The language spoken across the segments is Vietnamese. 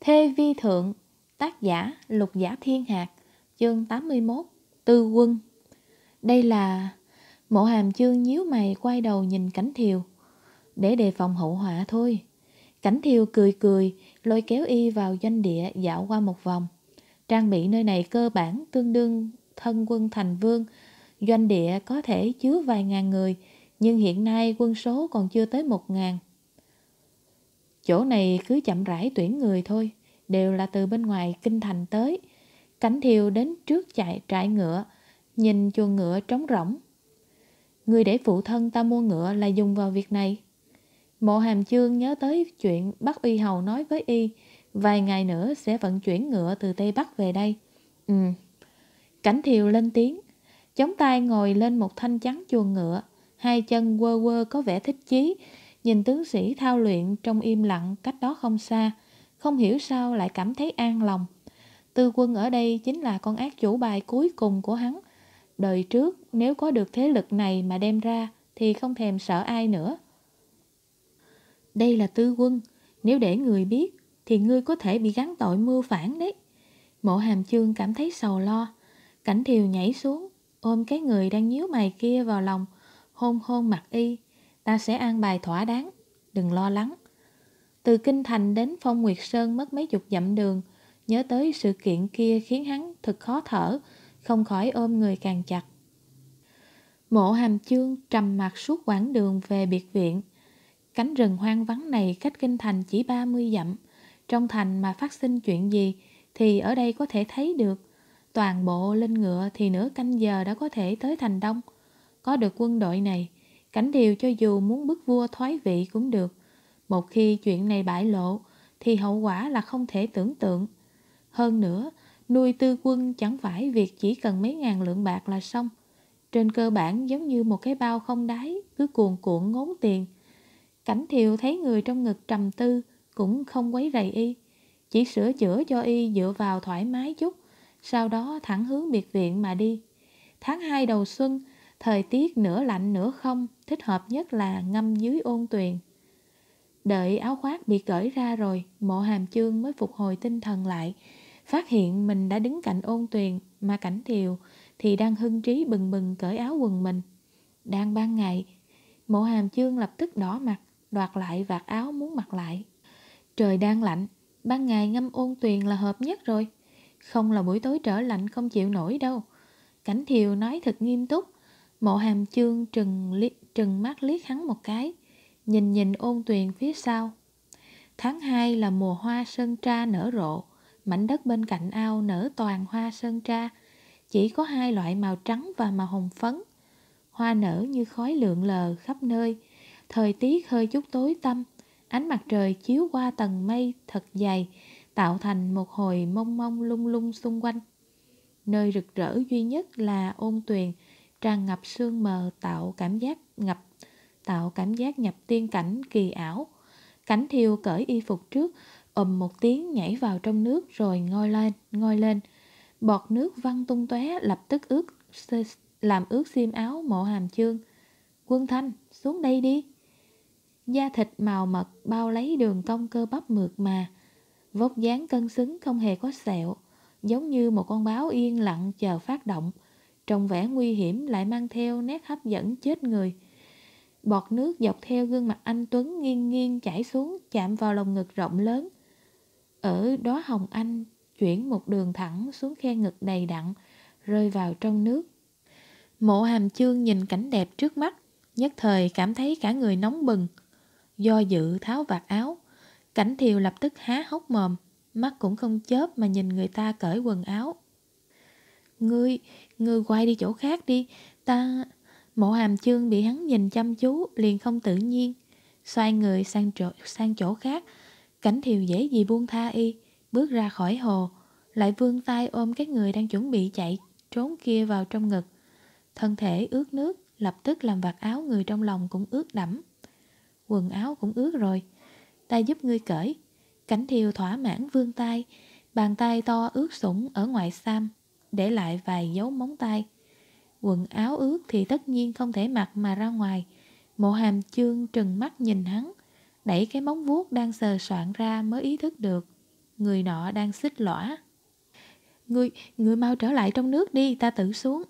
Thê Vi Thượng Tác giả Lục Giả Thiên Hạc Chương 81 Tư Quân Đây là... Mộ hàm chương nhíu mày quay đầu nhìn Cảnh Thiều Để đề phòng hậu họa thôi Cảnh Thiều cười cười Lôi kéo y vào doanh địa dạo qua một vòng Trang bị nơi này cơ bản tương đương thân quân thành vương Doanh địa có thể chứa vài ngàn người Nhưng hiện nay quân số còn chưa tới một ngàn Chỗ này cứ chậm rãi tuyển người thôi, đều là từ bên ngoài kinh thành tới. Cảnh thiều đến trước chạy trại ngựa, nhìn chuồng ngựa trống rỗng. Người để phụ thân ta mua ngựa là dùng vào việc này. Mộ hàm chương nhớ tới chuyện Bác Uy Hầu nói với y, vài ngày nữa sẽ vận chuyển ngựa từ Tây Bắc về đây. Ừ. Cảnh thiều lên tiếng, chống tay ngồi lên một thanh chắn chuồng ngựa, hai chân quơ quơ có vẻ thích chí, Nhìn tướng sĩ thao luyện trong im lặng cách đó không xa, không hiểu sao lại cảm thấy an lòng. Tư quân ở đây chính là con ác chủ bài cuối cùng của hắn. Đời trước, nếu có được thế lực này mà đem ra, thì không thèm sợ ai nữa. Đây là tư quân, nếu để người biết, thì ngươi có thể bị gắn tội mưu phản đấy. Mộ hàm chương cảm thấy sầu lo. Cảnh thiều nhảy xuống, ôm cái người đang nhíu mày kia vào lòng, hôn hôn mặt y, Ta sẽ an bài thỏa đáng, đừng lo lắng. Từ Kinh Thành đến Phong Nguyệt Sơn mất mấy chục dặm đường, nhớ tới sự kiện kia khiến hắn thật khó thở, không khỏi ôm người càng chặt. Mộ hàm chương trầm mặt suốt quãng đường về biệt viện. Cánh rừng hoang vắng này cách kinh thành chỉ 30 dặm. Trong thành mà phát sinh chuyện gì thì ở đây có thể thấy được. Toàn bộ lên ngựa thì nửa canh giờ đã có thể tới thành đông. Có được quân đội này, Cảnh điều cho dù muốn bức vua thoái vị cũng được. Một khi chuyện này bại lộ, thì hậu quả là không thể tưởng tượng. Hơn nữa, nuôi tư quân chẳng phải việc chỉ cần mấy ngàn lượng bạc là xong. Trên cơ bản giống như một cái bao không đáy, cứ cuồn cuộn ngốn tiền. Cảnh thiều thấy người trong ngực trầm tư, cũng không quấy rầy y. Chỉ sửa chữa cho y dựa vào thoải mái chút, sau đó thẳng hướng biệt viện mà đi. Tháng 2 đầu xuân, thời tiết nửa lạnh nửa không, thích hợp nhất là ngâm dưới ôn tuyền. Đợi áo khoác bị cởi ra rồi, mộ hàm chương mới phục hồi tinh thần lại. Phát hiện mình đã đứng cạnh ôn tuyền mà cảnh thiều thì đang hưng trí bừng bừng cởi áo quần mình. Đang ban ngày, mộ hàm chương lập tức đỏ mặt, đoạt lại vạt áo muốn mặc lại. Trời đang lạnh, ban ngày ngâm ôn tuyền là hợp nhất rồi. Không là buổi tối trở lạnh không chịu nổi đâu. Cảnh thiều nói thật nghiêm túc, mộ hàm chương trừng li trừng mắt liếc hắn một cái, nhìn nhìn ôn tuyền phía sau. Tháng 2 là mùa hoa sơn tra nở rộ, mảnh đất bên cạnh ao nở toàn hoa sơn tra, chỉ có hai loại màu trắng và màu hồng phấn. Hoa nở như khói lượn lờ khắp nơi, thời tiết hơi chút tối tăm, ánh mặt trời chiếu qua tầng mây thật dày, tạo thành một hồi mông mông lung lung xung quanh. Nơi rực rỡ duy nhất là ôn tuyền, tràn ngập sương mờ tạo cảm giác ngập tạo cảm giác nhập tiên cảnh kỳ ảo. Cảnh thiêu cởi y phục trước, ầm một tiếng nhảy vào trong nước rồi ngoi lên, ngoi lên. Bọt nước văng tung tóe lập tức ướt làm ướt xiêm áo mộ hàm chương. Quân Thanh, xuống đây đi. Da thịt màu mật bao lấy đường cong cơ bắp mượt mà. Vóc dáng cân xứng không hề có sẹo, giống như một con báo yên lặng chờ phát động trông vẻ nguy hiểm lại mang theo nét hấp dẫn chết người Bọt nước dọc theo gương mặt anh Tuấn nghiêng nghiêng chảy xuống Chạm vào lồng ngực rộng lớn Ở đó Hồng Anh chuyển một đường thẳng xuống khe ngực đầy đặn Rơi vào trong nước Mộ hàm chương nhìn cảnh đẹp trước mắt Nhất thời cảm thấy cả người nóng bừng Do dự tháo vạt áo Cảnh thiều lập tức há hốc mồm Mắt cũng không chớp mà nhìn người ta cởi quần áo Ngươi, ngươi quay đi chỗ khác đi, ta... Mộ hàm chương bị hắn nhìn chăm chú, liền không tự nhiên. Xoay người sang chỗ, sang chỗ khác, cảnh thiều dễ gì buông tha y, bước ra khỏi hồ, lại vươn tay ôm các người đang chuẩn bị chạy, trốn kia vào trong ngực. Thân thể ướt nước, lập tức làm vạt áo người trong lòng cũng ướt đẫm. Quần áo cũng ướt rồi, ta giúp ngươi cởi. Cảnh thiều thỏa mãn vươn tay, bàn tay to ướt sũng ở ngoài sam để lại vài dấu móng tay. Quần áo ướt thì tất nhiên không thể mặc mà ra ngoài. Mộ hàm chương trừng mắt nhìn hắn, đẩy cái móng vuốt đang sờ soạn ra mới ý thức được. Người nọ đang xích lõa. Người, người mau trở lại trong nước đi, ta tự xuống.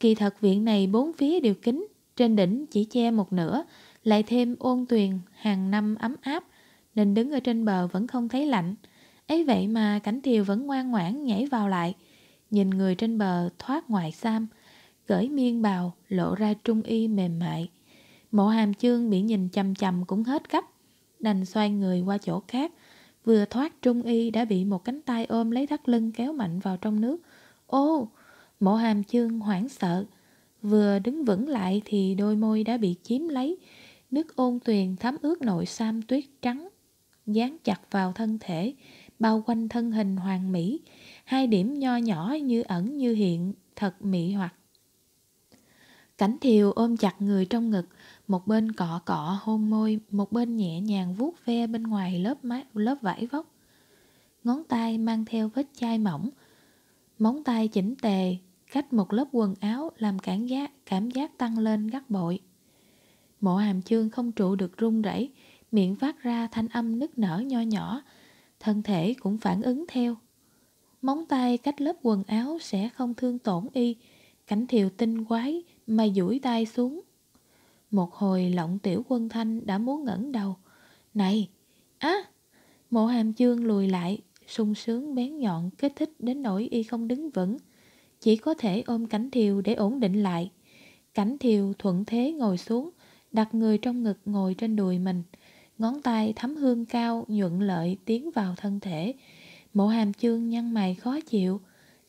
Kỳ thật viện này bốn phía đều kính, trên đỉnh chỉ che một nửa, lại thêm ôn tuyền hàng năm ấm áp, nên đứng ở trên bờ vẫn không thấy lạnh. ấy vậy mà cảnh thiều vẫn ngoan ngoãn nhảy vào lại, nhìn người trên bờ thoát ngoại sam, cởi miên bào lộ ra trung y mềm mại. Mộ hàm chương bị nhìn chầm chầm cũng hết cách, đành xoay người qua chỗ khác. Vừa thoát trung y đã bị một cánh tay ôm lấy thắt lưng kéo mạnh vào trong nước. Ô, mộ hàm chương hoảng sợ. Vừa đứng vững lại thì đôi môi đã bị chiếm lấy. Nước ôn tuyền thấm ướt nội sam tuyết trắng, dán chặt vào thân thể bao quanh thân hình hoàn mỹ, hai điểm nho nhỏ như ẩn như hiện, thật mỹ hoặc. Cảnh thiều ôm chặt người trong ngực, một bên cọ cọ hôn môi, một bên nhẹ nhàng vuốt ve bên ngoài lớp má, lớp vải vóc. Ngón tay mang theo vết chai mỏng, móng tay chỉnh tề, cách một lớp quần áo làm cảm giác, cảm giác tăng lên gắt bội. Mộ hàm chương không trụ được run rẩy, miệng phát ra thanh âm nức nở nho nhỏ, thân thể cũng phản ứng theo. Móng tay cách lớp quần áo sẽ không thương tổn y, cảnh thiều tinh quái mà duỗi tay xuống. Một hồi lộng tiểu quân thanh đã muốn ngẩng đầu. Này, á! mộ hàm chương lùi lại, sung sướng bén nhọn kích thích đến nỗi y không đứng vững. Chỉ có thể ôm cảnh thiều để ổn định lại. Cảnh thiều thuận thế ngồi xuống, đặt người trong ngực ngồi trên đùi mình ngón tay thấm hương cao nhuận lợi tiến vào thân thể. Mộ hàm chương nhăn mày khó chịu,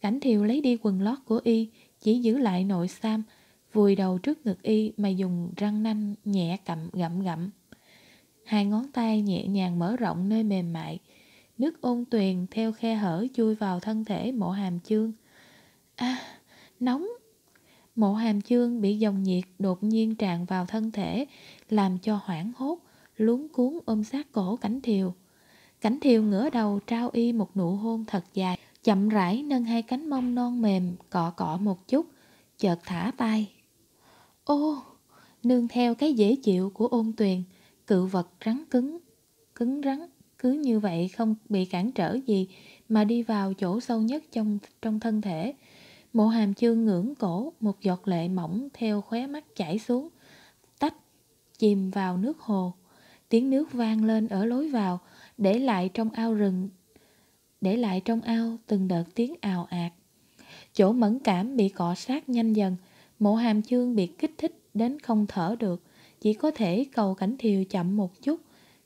cảnh thiều lấy đi quần lót của y, chỉ giữ lại nội sam, vùi đầu trước ngực y mà dùng răng nanh nhẹ cặm gặm gặm. Hai ngón tay nhẹ nhàng mở rộng nơi mềm mại, nước ôn tuyền theo khe hở chui vào thân thể mộ hàm chương. À, nóng! Mộ hàm chương bị dòng nhiệt đột nhiên tràn vào thân thể, làm cho hoảng hốt luống cuốn ôm sát cổ cảnh thiều cảnh thiều ngửa đầu trao y một nụ hôn thật dài chậm rãi nâng hai cánh mông non mềm cọ cọ một chút chợt thả tay ô nương theo cái dễ chịu của ôn tuyền cự vật rắn cứng cứng rắn cứ như vậy không bị cản trở gì mà đi vào chỗ sâu nhất trong trong thân thể mộ hàm chương ngưỡng cổ một giọt lệ mỏng theo khóe mắt chảy xuống tách chìm vào nước hồ tiếng nước vang lên ở lối vào, để lại trong ao rừng, để lại trong ao từng đợt tiếng ào ạt. Chỗ mẫn cảm bị cọ sát nhanh dần, mộ hàm chương bị kích thích đến không thở được, chỉ có thể cầu cảnh thiều chậm một chút.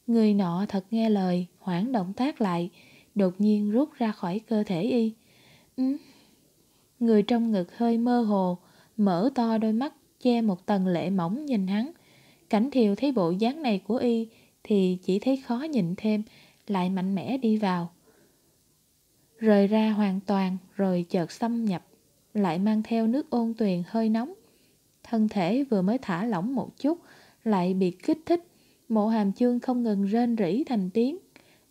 Người nọ thật nghe lời, hoảng động tác lại, đột nhiên rút ra khỏi cơ thể y. Ừ. Người trong ngực hơi mơ hồ, mở to đôi mắt che một tầng lệ mỏng nhìn hắn. Cảnh thiều thấy bộ dáng này của y thì chỉ thấy khó nhìn thêm, lại mạnh mẽ đi vào. Rời ra hoàn toàn rồi chợt xâm nhập, lại mang theo nước ôn tuyền hơi nóng. Thân thể vừa mới thả lỏng một chút, lại bị kích thích, mộ hàm chương không ngừng rên rỉ thành tiếng.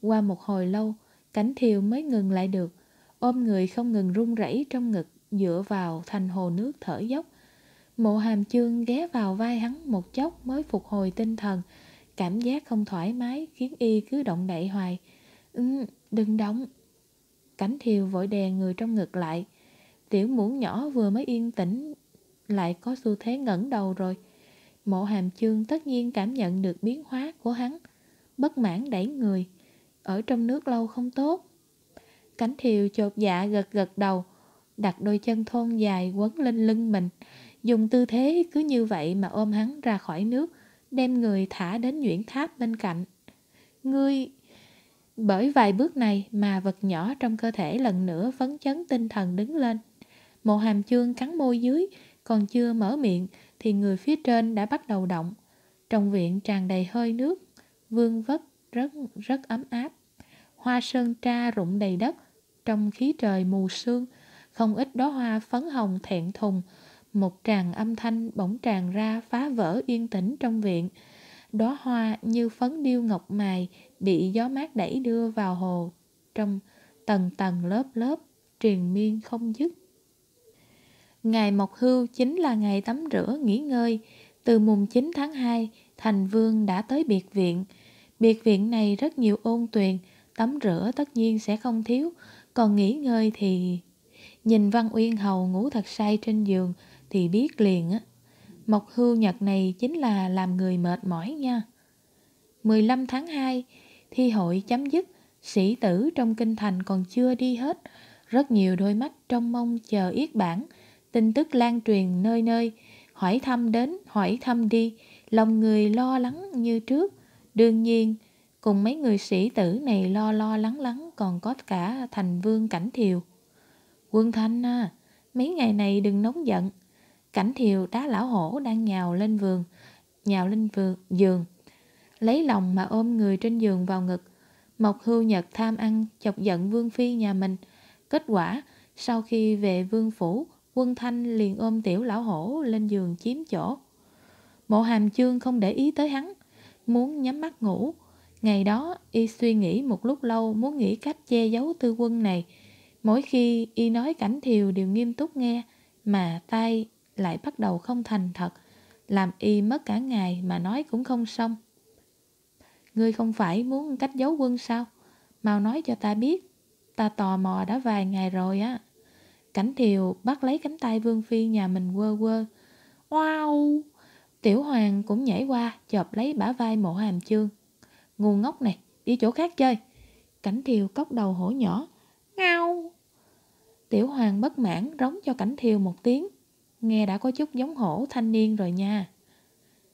Qua một hồi lâu, cảnh thiều mới ngừng lại được, ôm người không ngừng run rẩy trong ngực dựa vào thành hồ nước thở dốc Mộ hàm chương ghé vào vai hắn một chốc mới phục hồi tinh thần. Cảm giác không thoải mái khiến y cứ động đậy hoài. Ừ, đừng động. Cảnh thiều vội đè người trong ngực lại. Tiểu muỗng nhỏ vừa mới yên tĩnh, lại có xu thế ngẩng đầu rồi. Mộ hàm chương tất nhiên cảm nhận được biến hóa của hắn. Bất mãn đẩy người. Ở trong nước lâu không tốt. Cảnh thiều chột dạ gật gật đầu. Đặt đôi chân thon dài quấn lên lưng mình dùng tư thế cứ như vậy mà ôm hắn ra khỏi nước, đem người thả đến nhuyễn tháp bên cạnh. Ngươi... Bởi vài bước này mà vật nhỏ trong cơ thể lần nữa phấn chấn tinh thần đứng lên. Mộ hàm chương cắn môi dưới, còn chưa mở miệng thì người phía trên đã bắt đầu động. Trong viện tràn đầy hơi nước, vương vất rất rất ấm áp. Hoa sơn tra rụng đầy đất, trong khí trời mù sương, không ít đóa hoa phấn hồng thẹn thùng, một tràng âm thanh bỗng tràn ra phá vỡ yên tĩnh trong viện đóa hoa như phấn điêu ngọc mài bị gió mát đẩy đưa vào hồ trong tầng tầng lớp lớp truyền miên không dứt ngày mộc hưu chính là ngày tắm rửa nghỉ ngơi từ mùng 9 tháng 2 thành vương đã tới biệt viện biệt viện này rất nhiều ôn tuyền tắm rửa tất nhiên sẽ không thiếu còn nghỉ ngơi thì nhìn văn uyên hầu ngủ thật say trên giường thì biết liền á. Mộc hưu nhật này chính là làm người mệt mỏi nha. 15 tháng 2, thi hội chấm dứt, sĩ tử trong kinh thành còn chưa đi hết. Rất nhiều đôi mắt trong mong chờ yết bản, tin tức lan truyền nơi nơi, hỏi thăm đến, hỏi thăm đi, lòng người lo lắng như trước. Đương nhiên, cùng mấy người sĩ tử này lo lo lắng lắng còn có cả thành vương cảnh thiều. Quân Thanh à, mấy ngày này đừng nóng giận, cảnh thiều đá lão hổ đang nhào lên vườn nhào lên vườn giường lấy lòng mà ôm người trên giường vào ngực mộc hưu nhật tham ăn chọc giận vương phi nhà mình kết quả sau khi về vương phủ quân thanh liền ôm tiểu lão hổ lên giường chiếm chỗ mộ hàm chương không để ý tới hắn muốn nhắm mắt ngủ ngày đó y suy nghĩ một lúc lâu muốn nghĩ cách che giấu tư quân này mỗi khi y nói cảnh thiều đều nghiêm túc nghe mà tay lại bắt đầu không thành thật, làm y mất cả ngày mà nói cũng không xong. Ngươi không phải muốn cách giấu quân sao? Mau nói cho ta biết, ta tò mò đã vài ngày rồi á. Cảnh thiều bắt lấy cánh tay Vương Phi nhà mình quơ quơ. Wow! Tiểu Hoàng cũng nhảy qua, chộp lấy bả vai mộ hàm chương. Ngu ngốc này, đi chỗ khác chơi. Cảnh thiều cốc đầu hổ nhỏ. Ngao! Tiểu Hoàng bất mãn rống cho cảnh thiều một tiếng. Nghe đã có chút giống hổ thanh niên rồi nha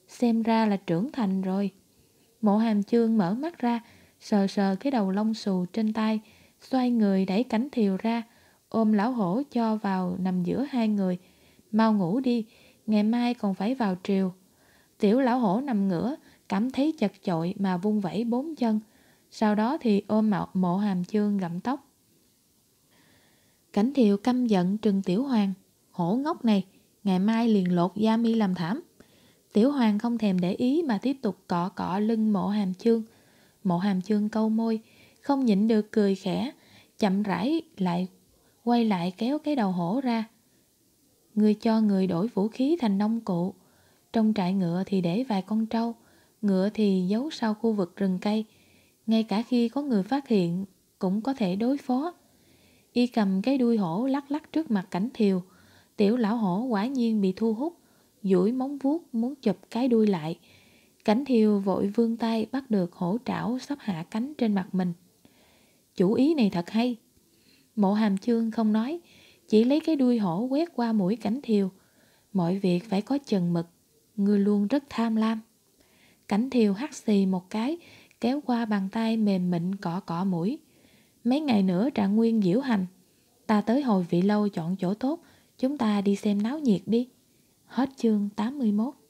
Xem ra là trưởng thành rồi Mộ hàm chương mở mắt ra Sờ sờ cái đầu lông xù trên tay Xoay người đẩy cánh thiều ra Ôm lão hổ cho vào nằm giữa hai người Mau ngủ đi Ngày mai còn phải vào triều Tiểu lão hổ nằm ngửa Cảm thấy chật chội mà vung vẩy bốn chân Sau đó thì ôm mộ hàm chương gặm tóc Cảnh thiều căm giận Trừng Tiểu Hoàng Hổ ngốc này Ngày mai liền lột da mi làm thảm Tiểu hoàng không thèm để ý mà tiếp tục cọ cọ lưng mộ hàm chương Mộ hàm chương câu môi Không nhịn được cười khẽ Chậm rãi lại Quay lại kéo cái đầu hổ ra Người cho người đổi vũ khí thành nông cụ Trong trại ngựa thì để vài con trâu Ngựa thì giấu sau khu vực rừng cây Ngay cả khi có người phát hiện Cũng có thể đối phó Y cầm cái đuôi hổ lắc lắc trước mặt cảnh thiều Tiểu lão hổ quả nhiên bị thu hút, duỗi móng vuốt muốn chụp cái đuôi lại. Cánh thiêu vội vươn tay bắt được hổ trảo sắp hạ cánh trên mặt mình. Chủ ý này thật hay. Mộ hàm chương không nói, chỉ lấy cái đuôi hổ quét qua mũi cảnh thiều. Mọi việc phải có chừng mực, người luôn rất tham lam. Cảnh thiều hắt xì một cái, kéo qua bàn tay mềm mịn cọ cọ mũi. Mấy ngày nữa trạng nguyên diễu hành, ta tới hồi vị lâu chọn chỗ tốt, Chúng ta đi xem náo nhiệt đi. Hết chương 81